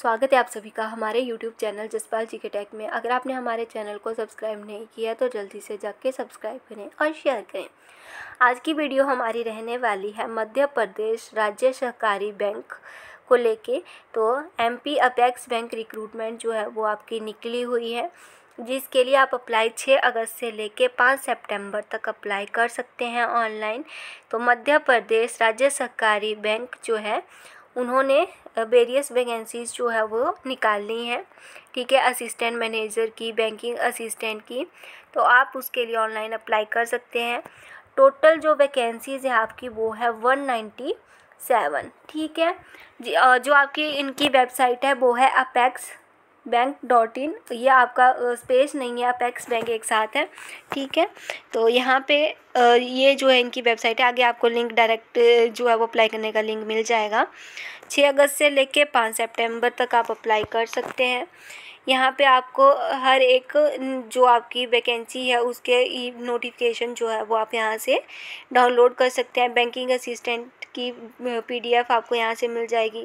स्वागत है आप सभी का हमारे यूट्यूब चैनल जसपाल जी के टैक में अगर आपने हमारे चैनल को सब्सक्राइब नहीं किया तो जल्दी से जाके सब्सक्राइब करें और शेयर करें आज की वीडियो हमारी रहने वाली है मध्य प्रदेश राज्य सहकारी बैंक को लेके तो M P apex bank recruitment जो है वो आपकी निकली हुई है जिसके लिए आप अप्लाई छः अगस्त से लेके पाँच सितंबर तक अप्लाई कर सकते हैं ऑनलाइन तो मध्य प्रदेश राज्य सहकारी बैंक जो है उन्होंने वेरियस वैकेंसीज़ जो है वो निकाल ली हैं ठीक है असिस्टेंट मैनेजर की बैंकिंग असिस्टेंट की तो आप उसके लिए ऑनलाइन अप्लाई कर सकते हैं टोटल जो वैकेंसीज़ है आपकी वो है वन नाइन्टी सेवन ठीक है जो आपकी इनकी वेबसाइट है वो है अपेक्स बैंक डॉट इन ये आपका स्पेस नहीं है अपेक्स बैंक एक साथ है ठीक है तो यहाँ पे ये जो है इनकी वेबसाइट है आगे आपको लिंक डायरेक्ट जो है वो अप्लाई करने का लिंक मिल जाएगा छः अगस्त से लेके पाँच सेप्टेम्बर तक आप अप्लाई कर सकते हैं यहाँ पे आपको हर एक जो आपकी वैकेंसी है उसके नोटिफिकेशन जो है वो आप यहाँ से डाउनलोड कर सकते हैं बैंकिंग असिस्टेंट की पीडीएफ आपको यहाँ से मिल जाएगी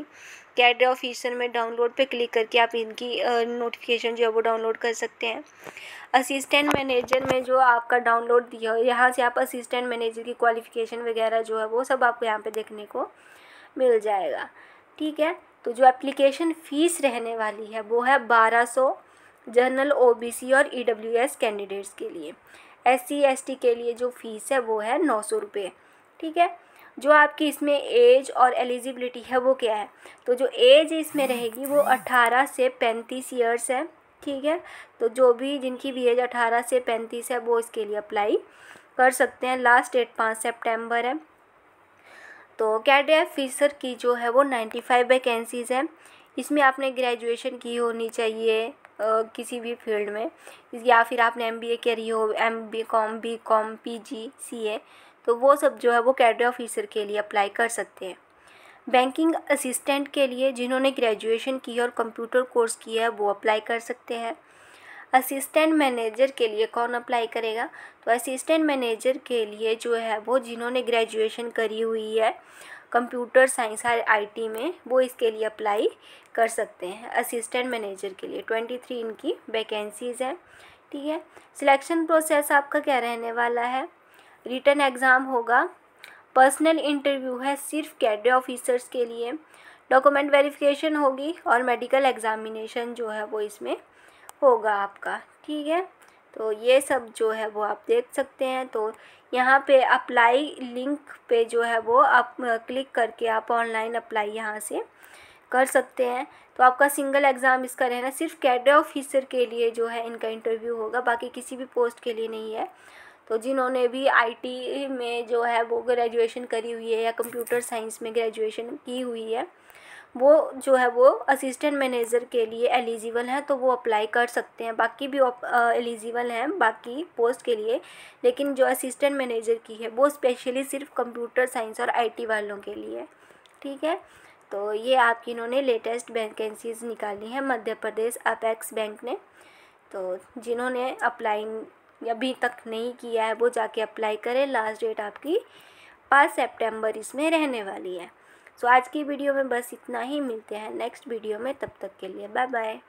कैडरा ऑफिसर में डाउनलोड पे क्लिक करके आप इनकी नोटिफिकेशन जो है वो डाउनलोड कर सकते हैं असिस्टेंट मैनेजर में जो आपका डाउनलोड दिया हो यहाँ से आप असिस्टेंट मैनेजर की क्वालिफ़िकेशन वगैरह जो है वो सब आपको यहाँ पे देखने को मिल जाएगा ठीक है तो जो एप्लीकेशन फ़ीस रहने वाली है वो है बारह सौ जनरल ओ और ई e कैंडिडेट्स के लिए एस सी के लिए जो फ़ीस है वो है नौ सौ रुपये ठीक है जो आपकी इसमें एज और एलिजिबिलिटी है वो क्या है तो जो एज इसमें रहेगी वो अट्ठारह से पैंतीस ईयर्स है ठीक है तो जो भी जिनकी भी एज अठारह से पैंतीस है वो इसके लिए अप्लाई कर सकते हैं लास्ट डेट पाँच सेप्टेम्बर है तो कैडे फीसर की जो है वो नाइन्टी फाइव वैकेंसीज़ हैं इसमें आपने ग्रेजुएशन की होनी चाहिए किसी भी फील्ड में या फिर आपने एम बी ए करी हो M B com B com P G C A तो वो सब जो है वो कैडर ऑफिसर के लिए अप्लाई कर सकते हैं बैंकिंग असिस्टेंट के लिए जिन्होंने ग्रेजुएशन की है और कंप्यूटर कोर्स किया है वो अप्लाई कर सकते हैं असिस्टेंट मैनेजर के लिए कौन अप्लाई करेगा तो असिस्टेंट मैनेजर के लिए जो है वो जिन्होंने ग्रेजुएशन करी हुई है कंप्यूटर साइंस है आईटी में वो इसके लिए अप्लाई कर सकते हैं असिस्टेंट मैनेजर के लिए ट्वेंटी थ्री इनकी वैकेंसीज़ हैं ठीक है सिलेक्शन प्रोसेस आपका क्या रहने वाला है रिटर्न एग्ज़ाम होगा पर्सनल इंटरव्यू है सिर्फ कैडे ऑफिसर्स के लिए डॉक्यूमेंट वेरिफिकेशन होगी और मेडिकल एग्जामिनेशन जो है वो इसमें होगा आपका ठीक है तो ये सब जो है वो आप देख सकते हैं तो यहाँ पे अप्लाई लिंक पे जो है वो आप क्लिक करके आप ऑनलाइन अप्लाई यहाँ से कर सकते हैं तो आपका सिंगल एग्ज़ाम इसका रहना सिर्फ कैडर ऑफिसर के लिए जो है इनका इंटरव्यू होगा बाकी किसी भी पोस्ट के लिए नहीं है तो जिन्होंने भी आईटी में जो है वो ग्रेजुएशन करी हुई है या कंप्यूटर साइंस में ग्रेजुएशन की हुई है वो जो है वो असिस्टेंट मैनेजर के लिए एलिजिबल हैं तो वो अप्लाई कर सकते हैं बाकी भी एलिजिबल हैं बाकी पोस्ट के लिए लेकिन जो असिस्टेंट मैनेजर की है वो स्पेशली सिर्फ कंप्यूटर साइंस और आईटी वालों के लिए ठीक है तो ये आपकी इन्होंने लेटेस्ट वैकेंसीज निकाली हैं मध्य प्रदेश अपेक्स बैंक ने तो जिन्होंने अप्लाई अभी तक नहीं किया है वो जाके अप्लाई करें लास्ट डेट आपकी पाँच सेप्टेम्बर इसमें रहने वाली है सो आज की वीडियो में बस इतना ही मिलते हैं नेक्स्ट वीडियो में तब तक के लिए बाय बाय